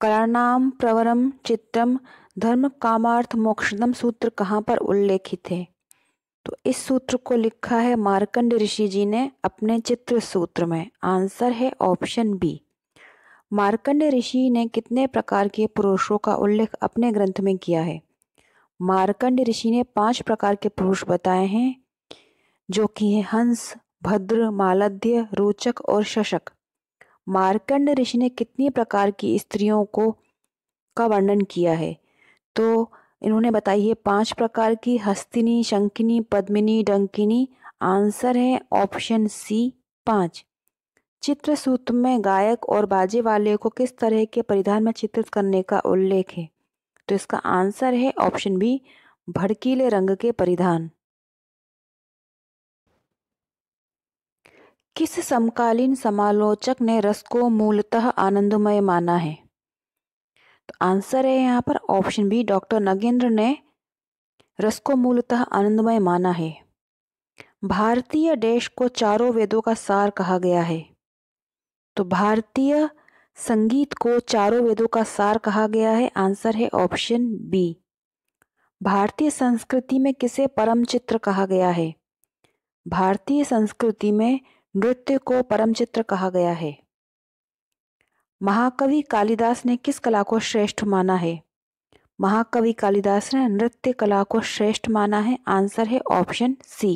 कराणाम प्रवरम चित्रम धर्म कामार्थ मोक्षदम सूत्र कहाँ पर उल्लेखित है तो इस सूत्र को लिखा है मार्कंड ऋषि जी ने अपने चित्र सूत्र में आंसर है ऑप्शन बी मार्कंड ऋषि ने कितने प्रकार के पुरुषों का उल्लेख अपने ग्रंथ में किया है मार्कंड ऋषि ने पांच प्रकार के पुरुष बताए हैं जो कि हैं हंस भद्र मालध्य रोचक और शशक मार्कंड ऋषि ने कितनी प्रकार की स्त्रियों को का वर्णन किया है तो इन्होंने बताई है पांच प्रकार की हस्तिनी शंकिनी पद्मिनी डंकिनी आंसर है ऑप्शन सी पाँच चित्र सूत्र में गायक और बाजे वाले को किस तरह के परिधान में चित्रित करने का उल्लेख है तो इसका आंसर है ऑप्शन बी भड़कीले रंग के परिधान किस समकालीन समालोचक ने रस को मूलतः आनंदमय माना है तो आंसर है यहाँ पर ऑप्शन बी डॉक्टर नगेंद्र ने रस को मूलतः आनंदमय माना है भारतीय देश को चारों वेदों का सार कहा गया है तो भारतीय संगीत को चारों वेदों का सार कहा गया है आंसर है ऑप्शन बी भारतीय संस्कृति में किसे परम चित्र कहा गया है भारतीय संस्कृति में नृत्य को परमचित्र कहा गया है महाकवि कालिदास ने किस कला को श्रेष्ठ माना है महाकवि कालिदास ने नृत्य कला को श्रेष्ठ माना है आंसर है ऑप्शन सी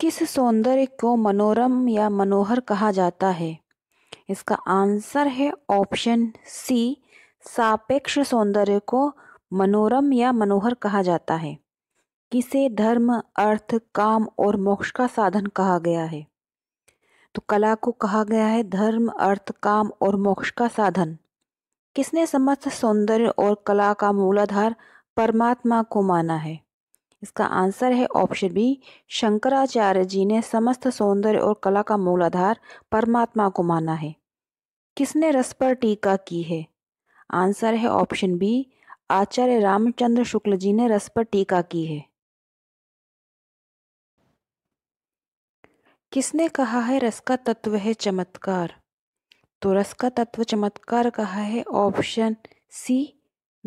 किस सौंदर्य को मनोरम या मनोहर कहा जाता है इसका आंसर है ऑप्शन सी सापेक्ष सौंदर्य को मनोरम या मनोहर कहा जाता है किसे धर्म अर्थ काम और मोक्ष का साधन कहा गया है तो कला को कहा गया है धर्म अर्थ काम और मोक्ष का साधन किसने समस्त सौंदर्य और कला का मूलाधार परमात्मा को माना है इसका आंसर है ऑप्शन बी शंकराचार्य जी ने समस्त सौंदर्य और कला का मूलाधार परमात्मा को माना है किसने रस पर टीका की है आंसर है ऑप्शन बी आचार्य रामचंद्र शुक्ल जी ने रस पर टीका की है किसने कहा है रस का तत्व है चमत्कार तो रस का तत्व चमत्कार कहा है ऑप्शन सी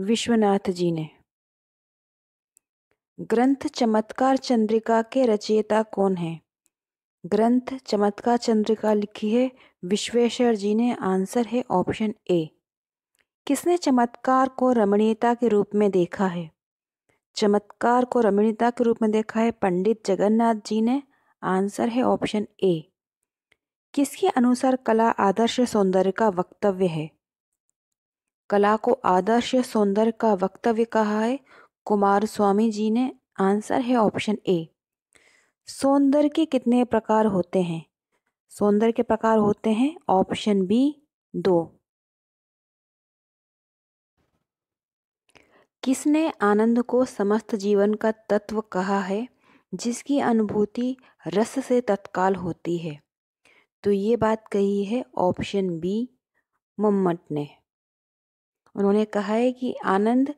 विश्वनाथ जी ने ग्रंथ चमत्कार चंद्रिका के रचयिता कौन है ग्रंथ चमत्कार चंद्रिका लिखी है विश्वेश्वर जी ने आंसर है ऑप्शन ए किसने चमत्कार को रमणीयता के रूप में देखा है चमत्कार को रमणीयता के रूप में देखा है पंडित जगन्नाथ जी ने आंसर है ऑप्शन ए किसके अनुसार कला आदर्श सौंदर्य का वक्तव्य है कला को आदर्श सौंदर्य का वक्तव्य कहा है कुमार स्वामी जी ने आंसर है ऑप्शन ए सौंदर्य के कितने प्रकार होते हैं सौंदर्य के प्रकार होते हैं ऑप्शन बी दो किसने आनंद को समस्त जीवन का तत्व कहा है जिसकी अनुभूति रस से तत्काल होती है तो ये बात कही है ऑप्शन बी मम्मट ने उन्होंने कहा है कि आनंद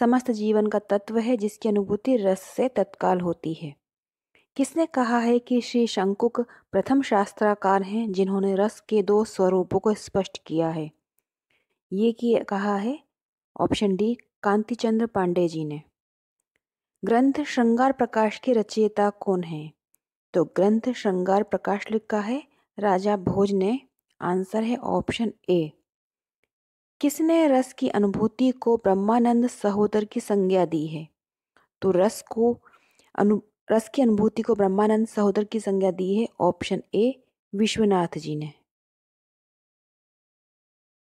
समस्त जीवन का तत्व है जिसकी अनुभूति रस से तत्काल होती है किसने कहा है कि श्री शंकुक प्रथम शास्त्राकार हैं जिन्होंने रस के दो स्वरूपों को स्पष्ट किया है ये कि कहा है ऑप्शन डी कांतिचंद्र पांडे जी ने ग्रंथ श्रृंगार प्रकाश के रचयिता कौन है तो ग्रंथ श्रृंगार प्रकाश लिखा है राजा भोज ने आंसर है ऑप्शन ए किसने रस की अनुभूति को ब्रह्मानंद सहोदर की संज्ञा दी है तो रस को अनु रस की अनुभूति को ब्रह्मानंद सहोदर की संज्ञा दी है ऑप्शन ए विश्वनाथ जी ने